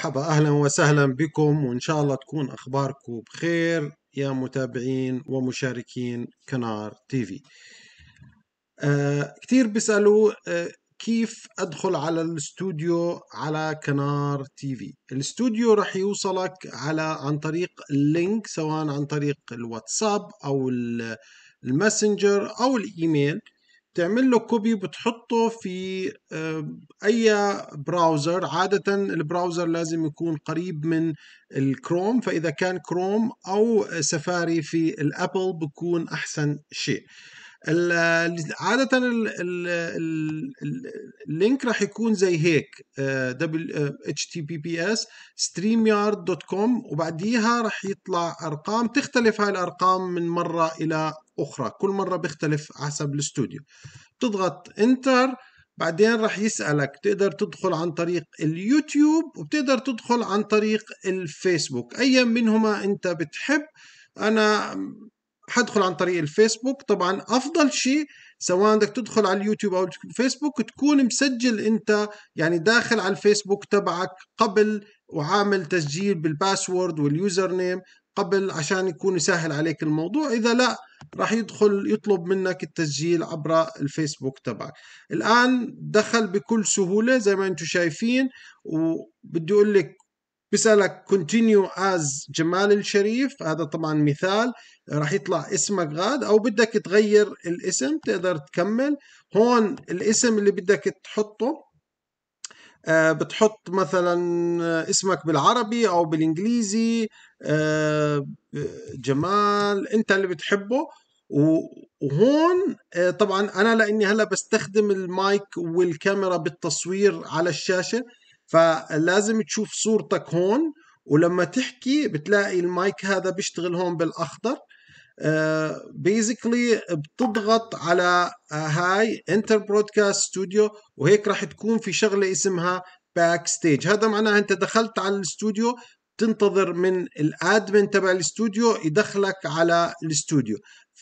مرحبا أهلا وسهلا بكم وإن شاء الله تكون أخباركم بخير يا متابعين ومشاركين كنار تي في آه بيسألوا آه كيف أدخل على الاستوديو على كنار تي في الاستوديو رح يوصلك على عن طريق اللينك سواء عن طريق الواتساب أو الماسنجر أو الإيميل تعمل له كوبي بتحطه في آه، اي براوزر عاده البراوزر لازم يكون قريب من الكروم فاذا كان كروم او سفاري في الابل بكون احسن شيء عادة اللينك راح يكون زي هيك https آه، آه، streamyard.com وبعديها راح يطلع ارقام تختلف هاي الارقام من مرة الى اخرى كل مرة بيختلف حسب الاستوديو بتضغط انتر بعدين راح يسألك بتقدر تدخل عن طريق اليوتيوب وبتقدر تدخل عن طريق الفيسبوك أيا منهما أنت بتحب أنا حدخل عن طريق الفيسبوك طبعا افضل شيء سواء بدك تدخل على اليوتيوب او الفيسبوك تكون مسجل انت يعني داخل على الفيسبوك تبعك قبل وعامل تسجيل بالباسورد واليوزر نيم قبل عشان يكون يسهل عليك الموضوع اذا لا راح يدخل يطلب منك التسجيل عبر الفيسبوك تبعك الان دخل بكل سهوله زي ما انتم شايفين وبدي اقول لك بيسالك continue as جمال الشريف هذا طبعا مثال راح يطلع اسمك غاد او بدك تغير الاسم تقدر تكمل هون الاسم اللي بدك تحطه آه، بتحط مثلا اسمك بالعربي او بالانجليزي آه، جمال انت اللي بتحبه وهون آه، طبعا انا لاني هلا بستخدم المايك والكاميرا بالتصوير على الشاشه فلازم تشوف صورتك هون ولما تحكي بتلاقي المايك هذا بيشتغل هون بالاخضر بيزيكلي آه، uh, بتضغط على آه، هاي انتر برودكاست ستوديو وهيك راح تكون في شغله اسمها باك ستيج هذا معناه انت دخلت على الاستوديو تنتظر من الادمن تبع الاستوديو يدخلك على الاستوديو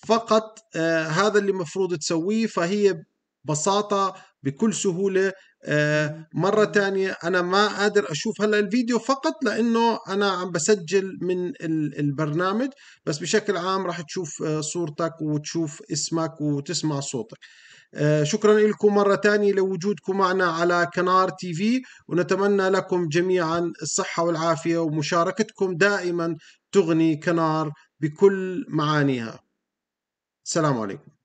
فقط uh, هذا اللي المفروض تسويه فهي ببساطه بكل سهوله آه، مرة تانية أنا ما قادر أشوف هلا الفيديو فقط لأنه أنا عم بسجل من البرنامج بس بشكل عام راح تشوف آه، صورتك وتشوف اسمك وتسمع صوتك آه، شكرا لكم مرة تانية لوجودكم معنا على كنار تي في ونتمنى لكم جميعا الصحة والعافية ومشاركتكم دائما تغني كنار بكل معانيها السلام عليكم